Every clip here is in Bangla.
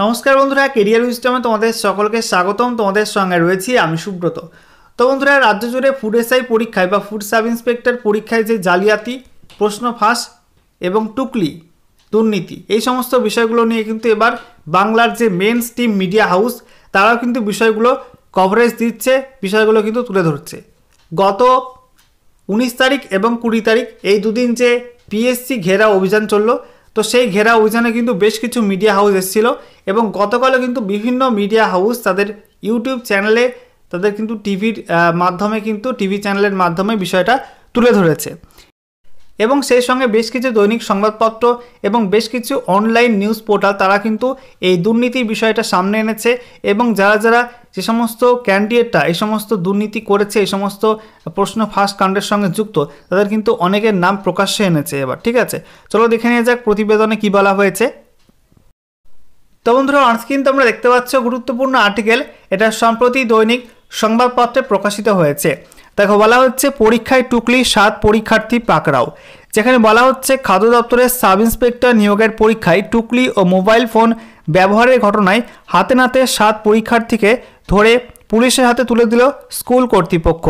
নমস্কার বন্ধুরা কেরিয়ার উইস্টমে তোমাদের সকলকে স্বাগতম তোমাদের সঙ্গে রয়েছি আমি সুব্রত তো বন্ধুরা রাজ্য জুড়ে ফুড এসআই পরীক্ষায় বা ফুড সাব ইন্সপেক্টর পরীক্ষায় যে জালিয়াতি প্রশ্ন ফাঁস এবং টুকলি দুর্নীতি এই সমস্ত বিষয়গুলো নিয়ে কিন্তু এবার বাংলার যে মেন স্টিম মিডিয়া হাউস তারাও কিন্তু বিষয়গুলো কভারেজ দিচ্ছে বিষয়গুলো কিন্তু তুলে ধরছে গত উনিশ তারিখ এবং কুড়ি তারিখ এই দুদিন যে পিএসসি ঘেরা অভিযান চলল তো সেই ঘেরা অভিযানে কিন্তু বেশ কিছু মিডিয়া হাউস এসেছিল এবং গতকালও কিন্তু বিভিন্ন মিডিয়া হাউস তাদের ইউটিউব চ্যানেলে তাদের কিন্তু টিভির মাধ্যমে কিন্তু টিভি চ্যানেলের মাধ্যমে বিষয়টা তুলে ধরেছে এবং সেই সঙ্গে বেশ কিছু দৈনিক সংবাদপত্র এবং বেশ কিছু অনলাইন নিউজ পোর্টাল তারা কিন্তু এই দুর্নীতির বিষয়টা সামনে এনেছে এবং যারা যারা যে সমস্ত ক্যান্ডিডেটরা এই সমস্ত দুর্নীতি করেছে এই সমস্ত প্রশ্ন ফার্স্ট কাণ্ডের সঙ্গে যুক্ত তাদের কিন্তু অনেকের নাম প্রকাশ্যে এনেছে এবার ঠিক আছে চলো দেখে নিয়ে যাক প্রতিবেদনে কী বলা হয়েছে তো বন্ধুরা অনস্ক্রিন তোমরা দেখতে পাচ্ছ গুরুত্বপূর্ণ আর্টিকেল এটা সম্প্রতি দৈনিক সংবাদপত্রে প্রকাশিত হয়েছে দেখো বলা হচ্ছে পরীক্ষায় টুকলি সাত পরীক্ষার্থী পাকড়াও যেখানে বলা হচ্ছে খাদ্য দপ্তরের সাব ইন্সপেক্টর নিয়োগের পরীক্ষায় টুকলি ও মোবাইল ফোন ব্যবহারের ঘটনায় হাতে নাতে সাত পরীক্ষার্থীকে ধরে পুলিশের হাতে তুলে দিল স্কুল কর্তৃপক্ষ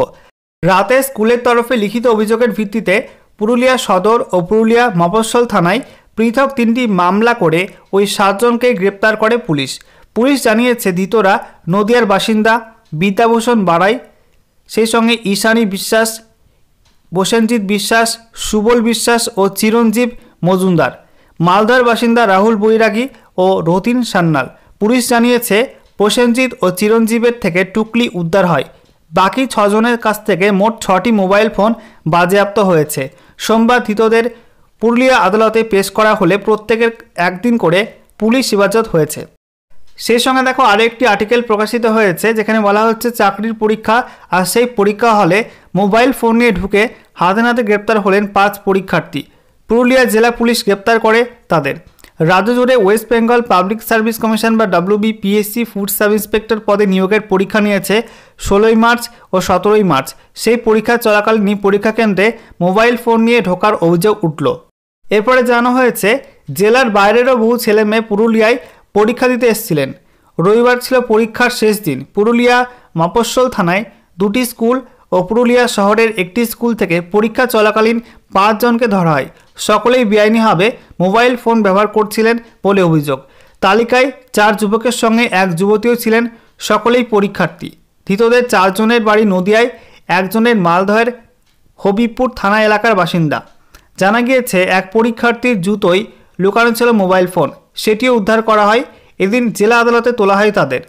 রাতে স্কুলের তরফে লিখিত অভিযোগের ভিত্তিতে পুরুলিয়া সদর ও পুরুলিয়া মফস্বল থানায় পৃথক তিনটি মামলা করে ওই সাতজনকে গ্রেপ্তার করে পুলিশ পুলিশ জানিয়েছে দ্বিতরা নদিয়ার বাসিন্দা বিদ্যাভূষণ বাড়াই সেই সঙ্গে ঈশানী বিশ্বাস প্রসেনজিৎ বিশ্বাস সুবল বিশ্বাস ও চিরঞ্জীব মজুমদার মালদার বাসিন্দা রাহুল বৈরাগী ও রতিন সান্নাল পুলিশ জানিয়েছে প্রসেনজিৎ ও চিরঞ্জীবের থেকে টুকলি উদ্ধার হয় বাকি ছজনের কাছ থেকে মোট ছটি মোবাইল ফোন বাজেয়াপ্ত হয়েছে সোমবার ধৃতদের পুরুলিয়া আদালতে পেশ করা হলে প্রত্যেকের একদিন করে পুলিশ হেফাজত হয়েছে সেই সঙ্গে দেখো আরেকটি আর্টিকেল প্রকাশিত হয়েছে যেখানে বলা হচ্ছে চাকরির পরীক্ষা আর সেই পরীক্ষা হলে মোবাইল ফোন নিয়ে ঢুকে হাতে নাতে গ্রেপ্তার হলেন পাঁচ পরীক্ষার্থী পুরুলিয়া জেলা পুলিশ গ্রেপ্তার করে তাদের রাজ্য জুড়ে West Bengal public service commission বা ডাব্লিউবিপিএসসি ফুড সাব ইন্সপেক্টর পদে নিয়োগের পরীক্ষা নিয়েছে ষোলোই মার্চ ও সতেরোই মার্চ সেই পরীক্ষা চলাকালীন পরীক্ষা কেন্দ্রে মোবাইল ফোন নিয়ে ঢোকার অভিযোগ উঠল এরপরে জানানো হয়েছে জেলার বাইরেরও বহু ছেলে মেয়ে পুরুলিয়ায় পরীক্ষা দিতে এসেছিলেন রবিবার ছিল পরীক্ষার শেষ দিন পুরুলিয়া মাপসল থানায় দুটি স্কুল ও পুরুলিয়া শহরের একটি স্কুল থেকে পরীক্ষা চলাকালীন পাঁচজনকে ধরা হয় সকলেই বেআইনিভাবে মোবাইল ফোন ব্যবহার করছিলেন বলে অভিযোগ তালিকায় চার যুবকের সঙ্গে এক যুবতীও ছিলেন সকলেই পরীক্ষার্থী ধৃতদের চারজনের বাড়ি নদিয়ায় একজনের মালদহের হবিবপুর থানা এলাকার বাসিন্দা জানা গিয়েছে এক পরীক্ষার্থীর জুতোয় লুকানো ছিল মোবাইল ফোন সেটিও উদ্ধার করা হয় এদিন জেলা আদালতে তোলা হয় তাদের